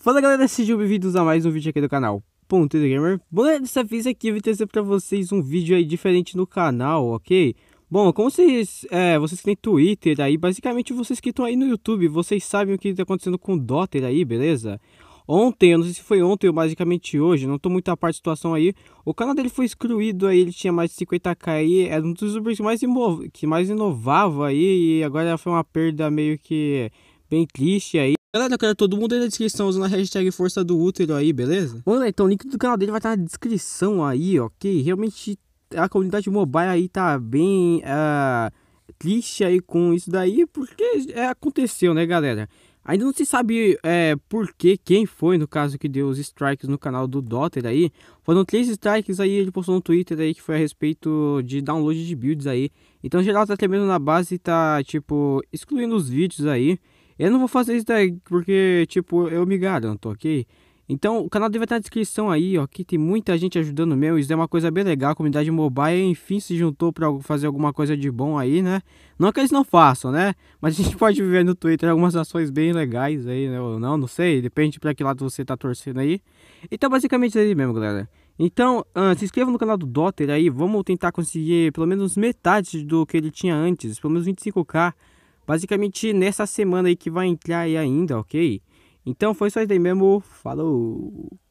Fala galera, sejam bem-vindos a mais um vídeo aqui do canal Ponto de Gamer Bom, dessa vez aqui eu vim trazer pra vocês um vídeo aí diferente no canal, ok? Bom, como vocês, é, vocês que têm Twitter aí, basicamente vocês que estão aí no YouTube, vocês sabem o que está acontecendo com o Dotter aí, beleza? Ontem, eu não sei se foi ontem ou basicamente hoje, não estou muito a parte da situação aí, o canal dele foi excluído aí, ele tinha mais de 50k aí, era um dos youtubers que mais, que mais inovava aí, e agora foi uma perda meio que bem triste aí. Galera, eu quero todo mundo aí na descrição usando a hashtag Força do Útero aí, beleza? Bom, então o link do canal dele vai estar tá na descrição aí, ok? Realmente a comunidade mobile aí tá bem uh, triste aí com isso daí, porque é, aconteceu, né, galera? Ainda não se sabe é, por que, quem foi, no caso, que deu os strikes no canal do Dotter aí. Foram três strikes aí, ele postou no Twitter aí, que foi a respeito de download de builds aí. Então, geral tá tremendo na base e tá, tipo, excluindo os vídeos aí. Eu não vou fazer isso daí, porque, tipo, eu me garanto, ok? Então, o canal deve estar na descrição aí, ó, que tem muita gente ajudando meu, isso é uma coisa bem legal, a comunidade mobile, enfim, se juntou para fazer alguma coisa de bom aí, né? Não que eles não façam, né? Mas a gente pode viver no Twitter algumas ações bem legais aí, né? Ou não, não sei, depende para que lado você tá torcendo aí. Então, basicamente é isso aí mesmo, galera. Então, uh, se inscreva no canal do Dotter aí, vamos tentar conseguir pelo menos metade do que ele tinha antes, pelo menos 25k. Basicamente nessa semana aí que vai entrar aí ainda, ok? Então foi só isso aí mesmo. Falou!